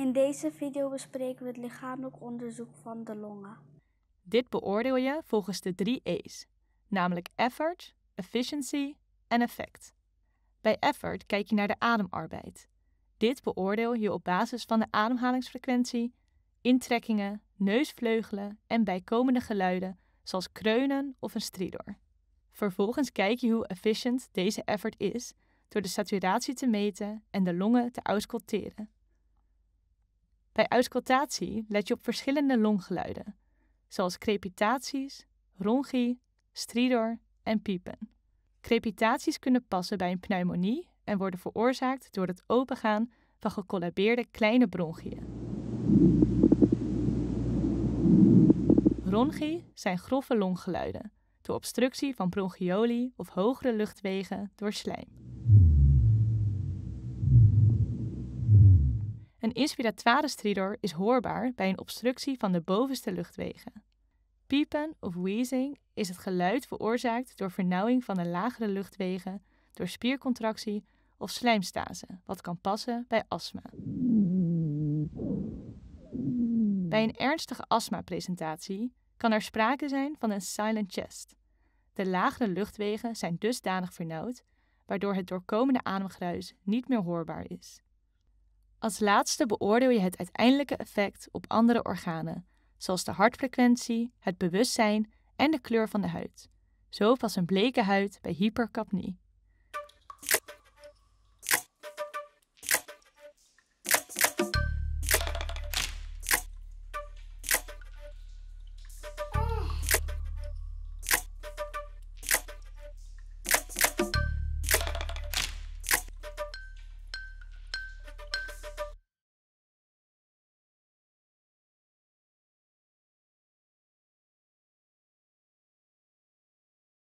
In deze video bespreken we het lichamelijk onderzoek van de longen. Dit beoordeel je volgens de drie E's, namelijk effort, efficiency en effect. Bij effort kijk je naar de ademarbeid. Dit beoordeel je op basis van de ademhalingsfrequentie, intrekkingen, neusvleugelen en bijkomende geluiden zoals kreunen of een stridor. Vervolgens kijk je hoe efficient deze effort is door de saturatie te meten en de longen te ausculteren. Bij auscultatie let je op verschillende longgeluiden, zoals crepitaties, ronchi, stridor en piepen. Crepitaties kunnen passen bij een pneumonie en worden veroorzaakt door het opengaan van gecollabeerde kleine bronchiën. Ronchi zijn grove longgeluiden door obstructie van bronchioli of hogere luchtwegen door slijm. Een inspiratoire stridor is hoorbaar bij een obstructie van de bovenste luchtwegen. Piepen of wheezing is het geluid veroorzaakt door vernauwing van de lagere luchtwegen, door spiercontractie of slijmstase, wat kan passen bij astma. Bij een ernstige astmapresentatie kan er sprake zijn van een silent chest. De lagere luchtwegen zijn dusdanig vernauwd, waardoor het doorkomende ademgruis niet meer hoorbaar is. Als laatste beoordeel je het uiteindelijke effect op andere organen, zoals de hartfrequentie, het bewustzijn en de kleur van de huid. Zo was een bleke huid bij hypercapnie.